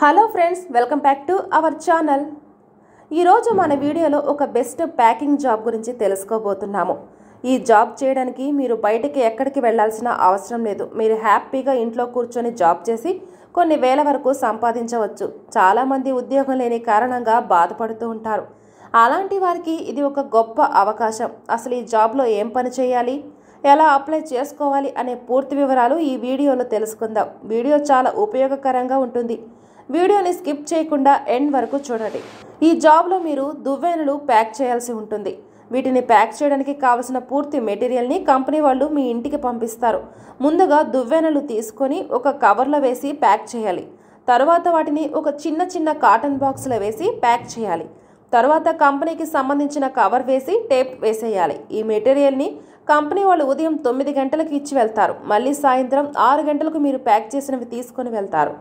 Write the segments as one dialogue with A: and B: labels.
A: hello friends welcome back to our channel ఈరోజు మన వీడియోలో ఒక బెస్ట్ ప్యాకింగ్ జాబ్ గురించి తెలుసుకోబోతున్నాము ఈ జాబ్ చేయడానికి మీరు బయటకి ఎక్కడికి వెళ్లాల్సిన అవసరం లేదు మీరు హ్యాపీగా ఇంట్లో కూర్చొని జాబ్ చేసి కొన్ని వేల వరకు సంపాదించవచ్చు చాలామంది ఉద్యోగం లేని కారణంగా బాధపడుతూ ఉంటారు అలాంటి వారికి ఇది ఒక గొప్ప అవకాశం అసలు ఈ జాబ్లో ఏం పని చేయాలి ఎలా అప్లై చేసుకోవాలి అనే పూర్తి వివరాలు ఈ వీడియోలో తెలుసుకుందాం వీడియో చాలా ఉపయోగకరంగా ఉంటుంది వీడియోని స్కిప్ చేయకుండా ఎండ్ వరకు చూడండి ఈ జాబ్లో మీరు దువ్వెనలు ప్యాక్ చేయాల్సి ఉంటుంది వీటిని ప్యాక్ చేయడానికి కావలసిన పూర్తి మెటీరియల్ని కంపెనీ వాళ్ళు మీ ఇంటికి పంపిస్తారు ముందుగా దువ్వెనలు తీసుకొని ఒక కవర్లో వేసి ప్యాక్ చేయాలి తర్వాత వాటిని ఒక చిన్న చిన్న కాటన్ బాక్స్లో వేసి ప్యాక్ చేయాలి తర్వాత కంపెనీకి సంబంధించిన కవర్ వేసి టేప్ వేసేయాలి ఈ మెటీరియల్ని కంపెనీ వాళ్ళు ఉదయం తొమ్మిది గంటలకు ఇచ్చి వెళ్తారు మళ్ళీ సాయంత్రం ఆరు గంటలకు మీరు ప్యాక్ చేసినవి తీసుకొని వెళ్తారు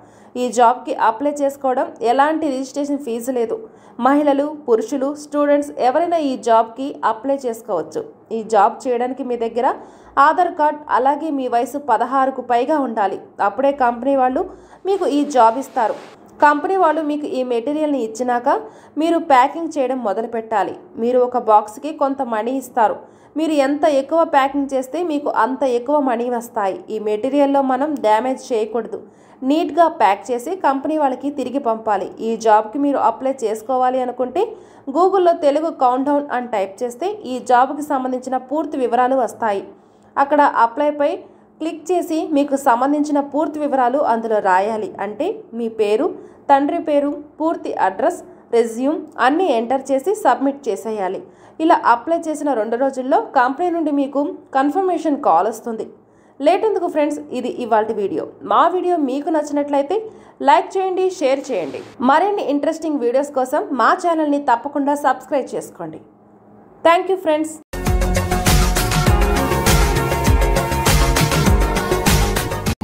A: ఈ జాబ్కి అప్లై చేసుకోవడం ఎలాంటి రిజిస్ట్రేషన్ ఫీజు లేదు మహిళలు పురుషులు స్టూడెంట్స్ ఎవరైనా ఈ జాబ్కి అప్లై చేసుకోవచ్చు ఈ జాబ్ చేయడానికి మీ దగ్గర ఆధార్ కార్డ్ అలాగే మీ వయసు పదహారుకు పైగా ఉండాలి అప్పుడే కంపెనీ వాళ్ళు మీకు ఈ జాబ్ ఇస్తారు కంపెనీ వాళ్ళు మీకు ఈ మెటీరియల్ని ఇచ్చినాక మీరు ప్యాకింగ్ చేయడం మొదలు పెట్టాలి మీరు ఒక బాక్స్కి కొంత మనీ ఇస్తారు మీరు ఎంత ఎక్కువ ప్యాకింగ్ చేస్తే మీకు అంత ఎక్కువ మనీ వస్తాయి ఈ మెటీరియల్లో మనం డ్యామేజ్ చేయకూడదు నీట్గా ప్యాక్ చేసి కంపెనీ వాళ్ళకి తిరిగి పంపాలి ఈ జాబ్కి మీరు అప్లై చేసుకోవాలి అనుకుంటే గూగుల్లో తెలుగు డౌన్ అని టైప్ చేస్తే ఈ జాబ్కి సంబంధించిన పూర్తి వివరాలు వస్తాయి అక్కడ అప్లైపై క్లిక్ చేసి మీకు సంబంధించిన పూర్తి వివరాలు అందులో రాయాలి అంటే మీ పేరు తండ్రి పేరు పూర్తి అడ్రస్ రెజ్యూమ్ అన్నీ ఎంటర్ చేసి సబ్మిట్ చేసేయాలి ఇలా అప్లై చేసిన రెండు రోజుల్లో కంపెనీ నుండి మీకు కన్ఫర్మేషన్ కాల్ వస్తుంది ఎందుకు ఫ్రెండ్స్ ఇది ఇవాళ వీడియో మా వీడియో మీకు నచ్చినట్లయితే లైక్ చేయండి షేర్ చేయండి మరిన్ని ఇంట్రెస్టింగ్ వీడియోస్ కోసం మా ఛానల్ని తప్పకుండా సబ్స్క్రైబ్ చేసుకోండి థ్యాంక్ యూ ఫ్రెండ్స్